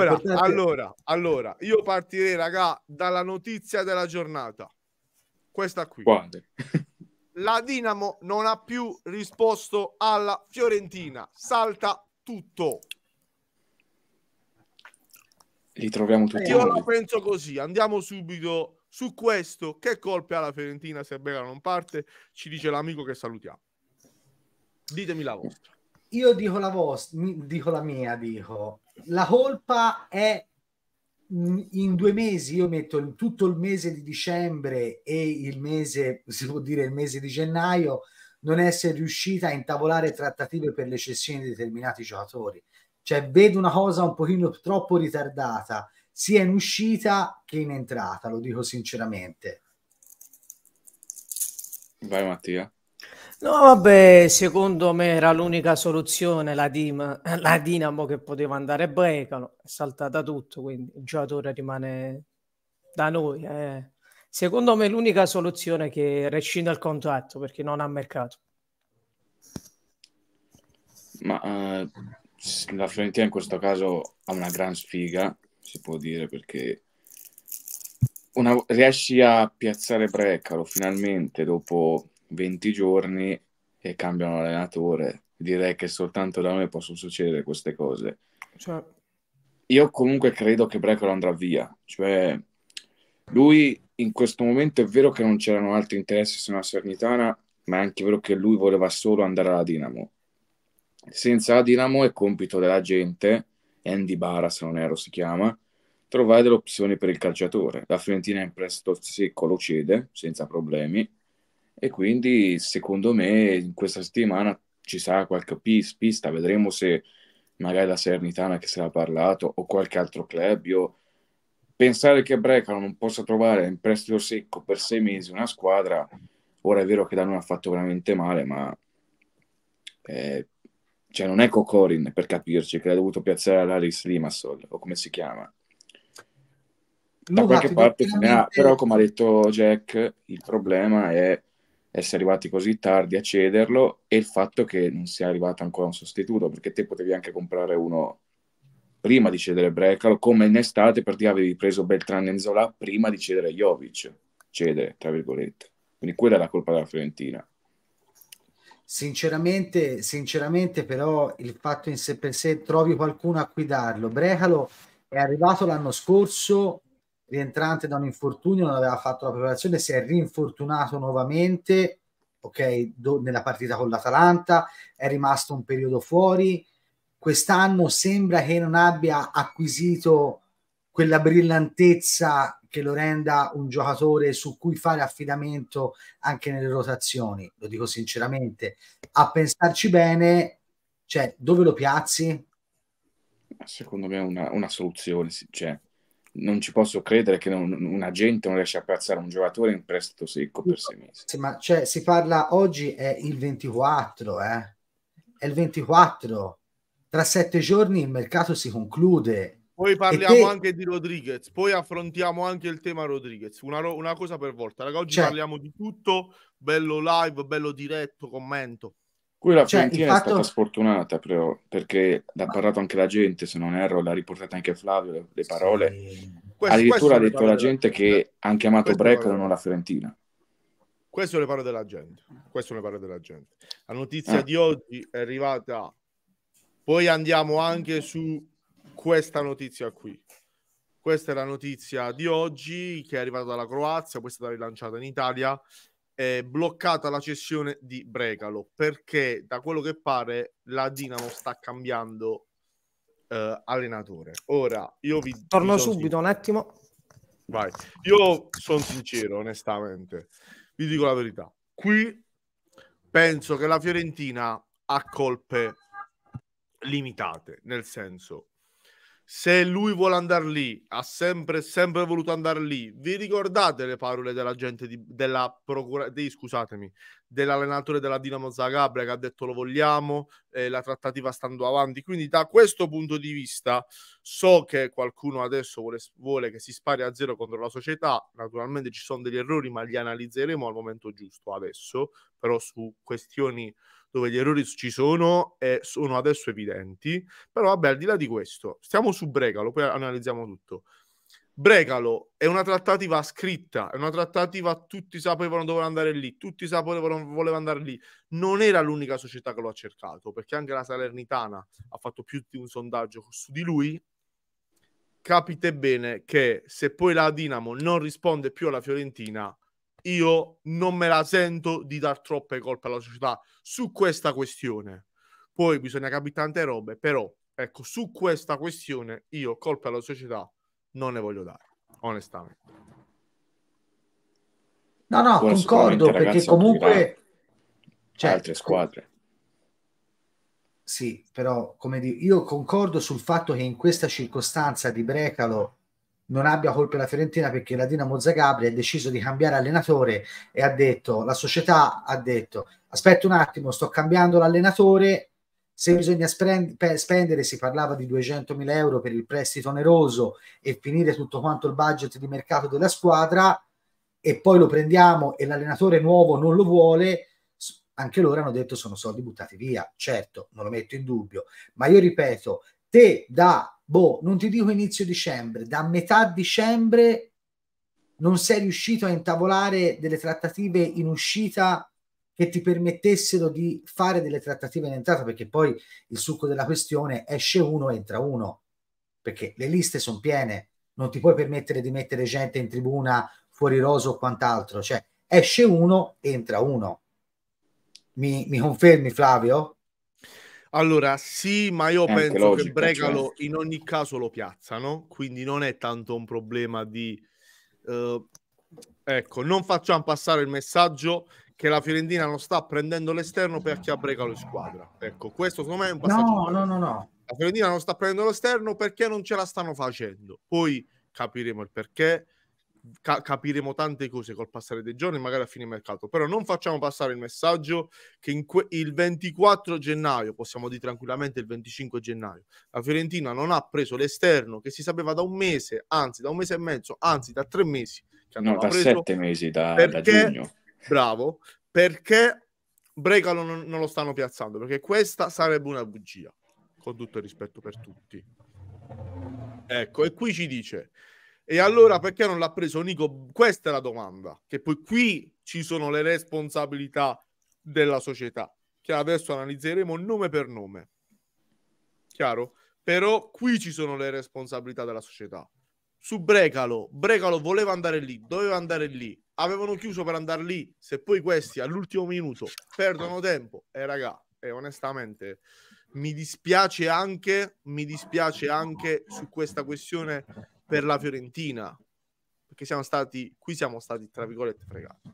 Allora, allora, allora, io partirei, raga, dalla notizia della giornata. Questa qui. Quante? La Dinamo non ha più risposto alla Fiorentina. Salta tutto. Li troviamo tutti. Io la penso così. Andiamo subito su questo. Che colpe ha la Fiorentina se Bella non parte? Ci dice l'amico che salutiamo. Ditemi la vostra io dico la vostra, dico la mia, dico, la colpa è mm, in due mesi io metto in tutto il mese di dicembre e il mese, si può dire il mese di gennaio, non essere riuscita a intavolare trattative per le cessioni di determinati giocatori. Cioè vedo una cosa un pochino troppo ritardata, sia in uscita che in entrata, lo dico sinceramente. Vai Mattia. No, vabbè, secondo me era l'unica soluzione la, Dima, la Dinamo che poteva andare a Brecano, è saltata tutto, quindi il giocatore rimane da noi. Eh. Secondo me l'unica soluzione che rescinde il contratto perché non ha mercato. Ma eh, la Fiorentina in questo caso ha una gran sfiga, si può dire, perché una, riesci a piazzare Brecalo finalmente dopo 20 giorni e cambiano allenatore. Direi che soltanto da noi possono succedere queste cose. Cioè... Io comunque credo che Brecolo andrà via. Cioè, lui in questo momento è vero che non c'erano altri interessi se non Sernitana, ma è anche vero che lui voleva solo andare alla Dinamo. Senza la Dinamo è compito della gente, Andy Bara se non ero si chiama, trovare delle opzioni per il calciatore. La Fiorentina in prestito secco lo cede senza problemi e quindi secondo me in questa settimana ci sarà qualche pis- pista, vedremo se magari la Sernitana che se l'ha parlato o qualche altro club. Io pensare che Brecano non possa trovare in prestito secco per sei mesi una squadra, ora è vero che da noi ha fatto veramente male, ma eh, cioè non è Cocorin per capirci che l'ha dovuto piazzare all'Aris Limassol o come si chiama. Da Luca, qualche parte ne ha, però come ha detto Jack, il problema è essere arrivati così tardi a cederlo e il fatto che non sia arrivato ancora un sostituto, perché te potevi anche comprare uno prima di cedere Brecalo, come in estate per dire avevi preso Beltran e Zola prima di cedere Jovic, cedere, tra virgolette. Quindi quella è la colpa della Fiorentina. Sinceramente, sinceramente però il fatto in sé per sé trovi qualcuno a cui darlo. Brecalo è arrivato l'anno scorso rientrante da un infortunio, non aveva fatto la preparazione, si è rinfortunato nuovamente, ok, do, nella partita con l'Atalanta, è rimasto un periodo fuori, quest'anno sembra che non abbia acquisito quella brillantezza che lo renda un giocatore su cui fare affidamento anche nelle rotazioni, lo dico sinceramente, a pensarci bene, cioè dove lo piazzi? Secondo me è una, una soluzione, cioè non ci posso credere che non, un agente non riesca a piazzare un giocatore in prestito secco per sei mesi. Sì, ma cioè, si parla oggi è il 24, eh? È il 24. Tra sette giorni il mercato si conclude. Poi parliamo te... anche di Rodriguez, poi affrontiamo anche il tema Rodriguez, una, ro- una cosa per volta. Ragazzi, oggi cioè... parliamo di tutto, bello live, bello diretto, commento. Qui la cioè, Fiorentina fatto... è stata sfortunata però, perché l'ha parlato anche la gente, se non erro, l'ha riportata anche Flavio le, le parole. Sì. Addirittura ha detto la gente della... che hanno chiamato Brecalo, non la Fiorentina. Questo le parole della gente. Questo le parole della gente. La notizia ah. di oggi è arrivata. Poi andiamo anche su questa notizia qui. Questa è la notizia di oggi che è arrivata dalla Croazia, poi è stata rilanciata in Italia eh, bloccata la cessione di Brecalo perché da quello che pare la Dinamo sta cambiando eh, allenatore. Ora io vi torno vi subito sincero. un attimo. Vai. Io sono sincero, onestamente. Vi dico la verità. Qui penso che la Fiorentina ha colpe limitate, nel senso se lui vuole andare lì, ha sempre, sempre voluto andare lì. Vi ricordate le parole della gente di, della procura, di, scusatemi, dell'allenatore della Dinamo Zagabria che ha detto lo vogliamo, eh, la trattativa stando avanti. Quindi da questo punto di vista so che qualcuno adesso vuole, vuole che si spari a zero contro la società, naturalmente ci sono degli errori ma li analizzeremo al momento giusto adesso, però su questioni dove gli errori ci sono e sono adesso evidenti, però vabbè, al di là di questo, stiamo su Bregalo, poi analizziamo tutto. Bregalo è una trattativa scritta, è una trattativa tutti sapevano dove andare lì, tutti sapevano voleva andare lì. Non era l'unica società che lo ha cercato, perché anche la Salernitana ha fatto più di un sondaggio su di lui. Capite bene che se poi la Dinamo non risponde più alla Fiorentina, io non me la sento di dar troppe colpe alla società su questa questione. Poi bisogna capire tante robe, però ecco, su questa questione io colpe alla società non ne voglio dare, onestamente. No, no, Buona concordo perché comunque c'è cioè, altre squadre. Sì, però come dico, io concordo sul fatto che in questa circostanza di Brecalo non abbia colpe la Fiorentina perché la Dinamo Zagabria ha deciso di cambiare allenatore e ha detto, la società ha detto, aspetta un attimo, sto cambiando l'allenatore, se bisogna spendere, si parlava di 200.000 euro per il prestito oneroso e finire tutto quanto il budget di mercato della squadra e poi lo prendiamo e l'allenatore nuovo non lo vuole, anche loro hanno detto sono soldi buttati via, certo, non lo metto in dubbio, ma io ripeto, te da, boh, non ti dico inizio dicembre, da metà dicembre non sei riuscito a intavolare delle trattative in uscita che ti permettessero di fare delle trattative in entrata, perché poi il succo della questione esce uno, entra uno, perché le liste sono piene, non ti puoi permettere di mettere gente in tribuna fuori roso o quant'altro, cioè esce uno, entra uno. Mi, mi confermi Flavio? Allora, sì, ma io penso logico, che Bregalo cioè... in ogni caso lo piazzano, quindi non è tanto un problema di... Uh, ecco, non facciamo passare il messaggio che la Fiorentina non sta prendendo l'esterno perché ha Bregalo in squadra. Ecco, questo secondo me è un passaggio... No, no, no, no. La Fiorentina non sta prendendo l'esterno perché non ce la stanno facendo. Poi capiremo il perché, ca- capiremo tante cose col passare dei giorni, magari a fine mercato, però non facciamo passare il messaggio che que- il 24 gennaio, possiamo dire tranquillamente il 25 gennaio, la Fiorentina non ha preso l'esterno che si sapeva da un mese, anzi da un mese e mezzo, anzi da tre mesi. Che no, da sette mesi, da, perché, da giugno. Bravo, perché Bregalo non, non lo stanno piazzando, perché questa sarebbe una bugia, con tutto il rispetto per tutti. Ecco, e qui ci dice e allora perché non l'ha preso Nico? Questa è la domanda, che poi qui ci sono le responsabilità della società, che adesso analizzeremo nome per nome. Chiaro? Però qui ci sono le responsabilità della società. Su Brecalo, Brecalo voleva andare lì, doveva andare lì, avevano chiuso per andare lì, se poi questi all'ultimo minuto perdono tempo, e eh, raga, e eh, onestamente mi dispiace anche, mi dispiace anche su questa questione per la Fiorentina, perché siamo stati, qui siamo stati, tra virgolette, fregati.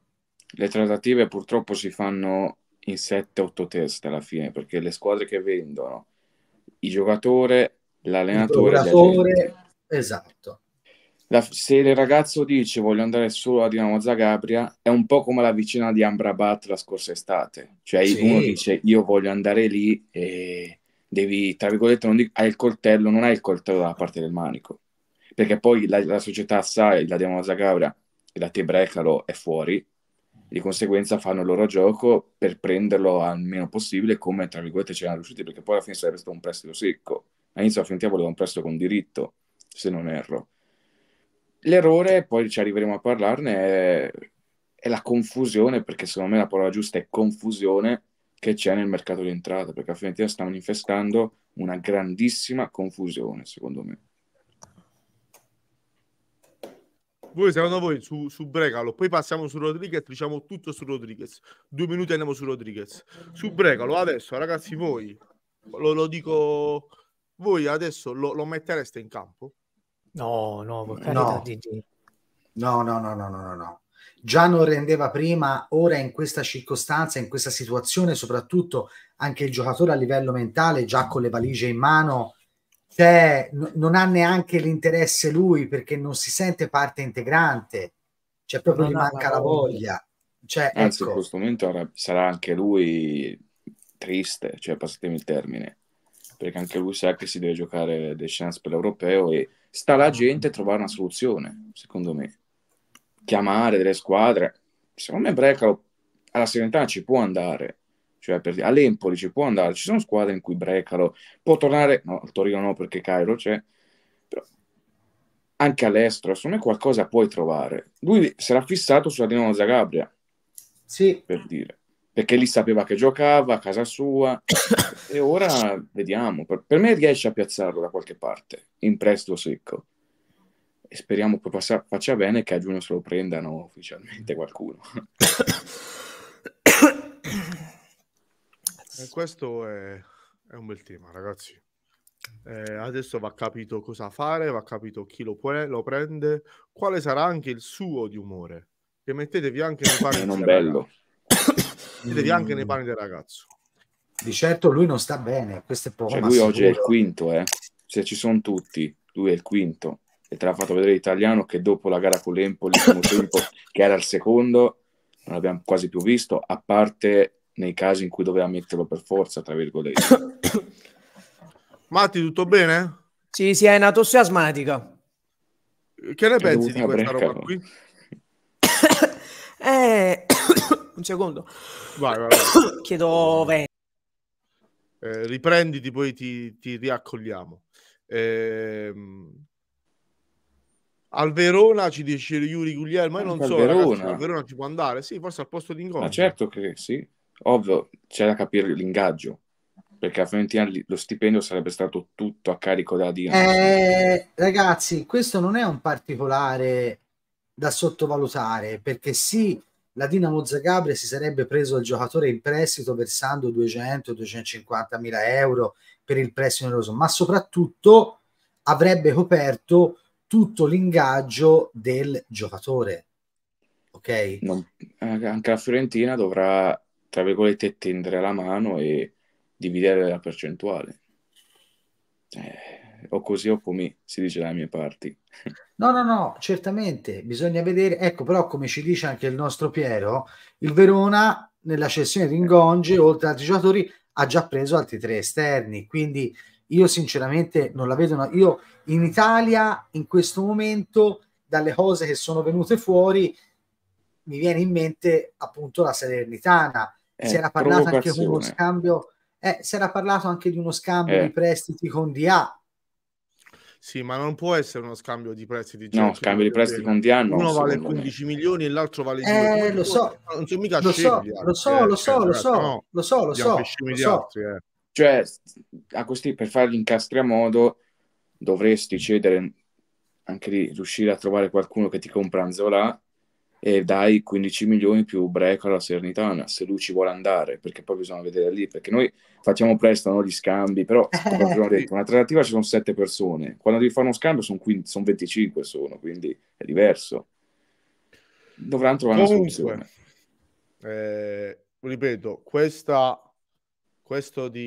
Le trattative purtroppo si fanno in 7-8 test alla fine, perché le squadre che vendono, il giocatore, l'allenatore... Il esatto. La, se il ragazzo dice voglio andare solo a Dinamo Zagabria, è un po' come la vicina di Ambrabat la scorsa estate. Cioè sì. uno dice io voglio andare lì e devi, tra virgolette, non dico, hai il coltello, non hai il coltello dalla parte del manico perché poi la, la società sa la Demosa Gabra e la Tebrecalo è fuori, di conseguenza fanno il loro gioco per prenderlo al meno possibile come tra virgolette ce l'hanno riusciti perché poi alla fine sarebbe stato un prestito secco all'inizio la Fiorentina voleva un prestito con diritto se non erro l'errore, poi ci arriveremo a parlarne è, è, la confusione perché secondo me la parola giusta è confusione che c'è nel mercato di entrata perché la Fiorentina sta manifestando una grandissima confusione secondo me Voi secondo voi su, su Brecalo, poi passiamo su Rodriguez, diciamo tutto su Rodriguez. Due minuti andiamo su Rodriguez. Su Brecalo adesso, ragazzi, voi, lo, lo dico, voi adesso lo, lo, mettereste in campo? No, no, per no. No, no, no, no, no, no, Già non rendeva prima, ora in questa circostanza, in questa situazione, soprattutto anche il giocatore a livello mentale, già con le valigie in mano, cioè, n- non ha neanche l'interesse lui perché non si sente parte integrante, cioè proprio non gli manca la voglia. voglia. Cioè, Anzi, ecco. in questo momento sarà anche lui triste, cioè passatemi il termine, perché anche lui sa che si deve giocare dei chance per l'europeo e sta la gente a trovare una soluzione, secondo me. Chiamare delle squadre, secondo me Brecalo alla Serenità ci può andare, cioè per, all'Empoli ci può andare, ci sono squadre in cui Brecalo può tornare, no, al Torino no perché Cairo c'è, però anche all'estero, secondo me qualcosa puoi trovare. Lui sarà fissato sulla Dinamo Zagabria, sì. per dire, perché lì sapeva che giocava a casa sua e ora vediamo, per, per me riesce a piazzarlo da qualche parte, in prestito secco. E speriamo che faccia bene che a giugno se lo prendano ufficialmente qualcuno. Eh, questo è, è, un bel tema, ragazzi. Eh, adesso va capito cosa fare, va capito chi lo, può, lo prende, quale sarà anche il suo di umore. Che mettetevi anche nei panni del ragazzo. mettetevi anche nei panni del ragazzo. Di certo lui non sta bene, questo è poco. Cioè, lui sicuro. oggi è il quinto, eh. Se ci sono tutti, lui è il quinto. E te l'ha fatto vedere l'italiano che dopo la gara con l'Empoli, tempo, che era il secondo, non l'abbiamo quasi più visto, a parte nei casi in cui doveva metterlo per forza, tra virgolette. Matti, tutto bene? Sì, sì, è una tosse asmatica. Che ne pensi di questa roba qui? eh, un secondo. Vai, vai, vai. Chiedo 20. Eh, riprenditi, poi ti, ti riaccogliamo. Eh, al Verona ci dice Yuri Guglielmo, ma eh, non so, al Verona. Ragazzi, al Verona ci può andare? Sì, forse al posto di incontro. Ma ah, certo che sì. Ovvio, c'è da capire l'ingaggio, perché a Fiorentina lo stipendio sarebbe stato tutto a carico della Dina. Eh, ragazzi, questo non è un particolare da sottovalutare, perché sì, la Dina Zagabria si sarebbe preso il giocatore in prestito versando 200-250 mila euro per il prestito oneroso, ma soprattutto avrebbe coperto tutto l'ingaggio del giocatore. Ok? No, eh, anche la Fiorentina dovrà tra virgolette, tendere la mano e dividere la percentuale. Eh, o così o come si dice dalle mie parti. No, no, no, certamente, bisogna vedere. Ecco, però, come ci dice anche il nostro Piero, il Verona nella cessione di Ingonge, oltre ad altri giocatori, ha già preso altri tre esterni, quindi io sinceramente non la vedo. No. Io in Italia, in questo momento, dalle cose che sono venute fuori, mi viene in mente appunto la Salernitana, eh, si era parlato anche di uno scambio, eh, si era parlato anche di uno scambio eh. di prestiti con DA. Sì, ma non può essere uno scambio di prestiti. No, cioè, scambio di prestiti con DA no, Uno vale 15 me. milioni e l'altro vale 10 eh, milioni. Lo so, non sono mica eh, lo so, lo so, lo so, lo so, lo so, lo so, lo Cioè, a questi, per farli incastri a modo, dovresti cedere anche di riuscire a trovare qualcuno che ti compra Anzola e dai 15 milioni più break alla Sernitana se lui ci vuole andare perché poi bisogna vedere lì perché noi facciamo presto no, gli scambi però eh, detto, una trattativa ci sono 7 persone quando devi fare uno scambio sono, 15, 25 sono quindi è diverso dovranno trovare Comunque, una soluzione eh, ripeto questa, questo di